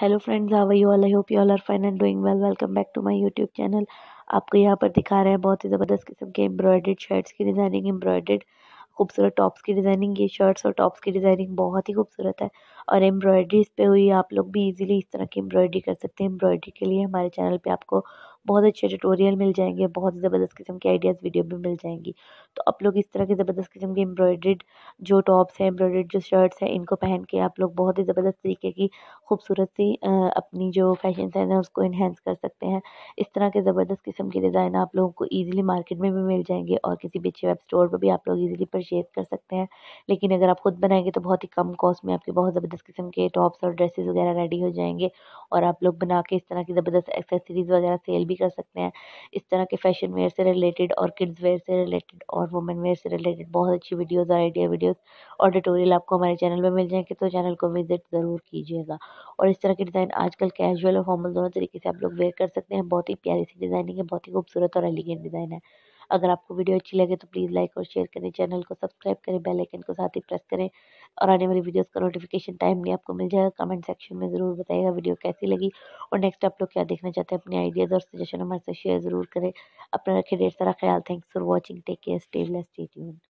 hello friends how you all I hope you all are fine and doing well welcome back to my YouTube channel आपको यहाँ पर दिखा रहे हैं बहुत ही ज़बरदस्त किस्म के एम्ब्रॉयडेड शर्ट्स की डिज़ाइनिंग एम्ब्रॉयडेड खूबसूरत टॉप्स की डिज़ाइनिंग ये शर्ट्स और टॉप्स की डिज़ाइनिंग बहुत ही खूबसूरत है और एम्ब्रॉयडरी इस पर हुई आप लोग भी इजीली इस तरह की एम्ब्रॉयडरी कर सकते हैं एम्ब्रॉयडरी के लिए हमारे चैनल पे आपको बहुत अच्छे ट्यूटोरियल मिल जाएंगे बहुत ही ज़बरदस्त किस्म के आइडियाज़ वीडियो में मिल जाएंगी तो आप लोग इस तरह के ज़बरदस्त किस्म के एम्ब्रॉयड्रेड जो टॉप्स हैं एम्ब्रॉयड्रेड जो शर्ट्स हैं इनको पहन के आप लोग बहुत ही ज़बरदस्त तरीके की खूबसूरत सी अपनी जो फैशन सेंस है उसको इन्हेंस कर सकते हैं इस तरह के ज़बरदस्त किस्म के डिज़ाइन आप लोगों को ईजिली मार्केट में भी मिल जाएंगे और किसी भी अच्छे वेब स्टोर पर भी आप लोग ईजिली परचेज़ कर सकते हैं लेकिन अगर आप खुद बनाएंगे तो बहुत ही कम कॉस्ट में आपके बहुत ज़बरदस्त किस्म के टॉप्स और ड्रेसेस वगैरह रेडी हो जाएंगे और आप लोग बना के इस तरह की ज़बरदस्त एक्सेसरीज़ वगैरह सेल भी भी कर सकते हैं इस तरह के फैशन वेयर से रिलेटेड और किड्स वेयर से रिलेटेड और वुमेन वेयर से रिलेटेड बहुत अच्छी वीडियोज़ और आइडिया वीडियोज़ और ट्यूटोरियल आपको हमारे चैनल पर मिल जाएंगे तो चैनल को विजिट ज़रूर कीजिएगा और इस तरह के डिज़ाइन आजकल कैजुअल और फॉर्मल दोनों तरीके से आप लोग वेयर कर सकते हैं बहुत ही प्यारी सी डिज़ाइनिंग है बहुत ही खूबसूरत और एलिगेंट डिज़ाइन है अगर आपको वीडियो अच्छी लगे तो प्लीज़ लाइक और शेयर करें चैनल को सब्सक्राइब करें बेल आइकन को साथ ही प्रेस करें और आने वाली वीडियोस का नोटिफिकेशन टाइमली आपको मिल जाएगा कमेंट सेक्शन में ज़रूर बताइएगा वीडियो कैसी लगी और नेक्स्ट आप लोग क्या देखना चाहते हैं अपने आइडियाज़ और सजेशन हमारे साथ शेयर ज़रूर करें अपना रखें ढेर सारा ख्याल thanks for watching take care stay blessed stay tuned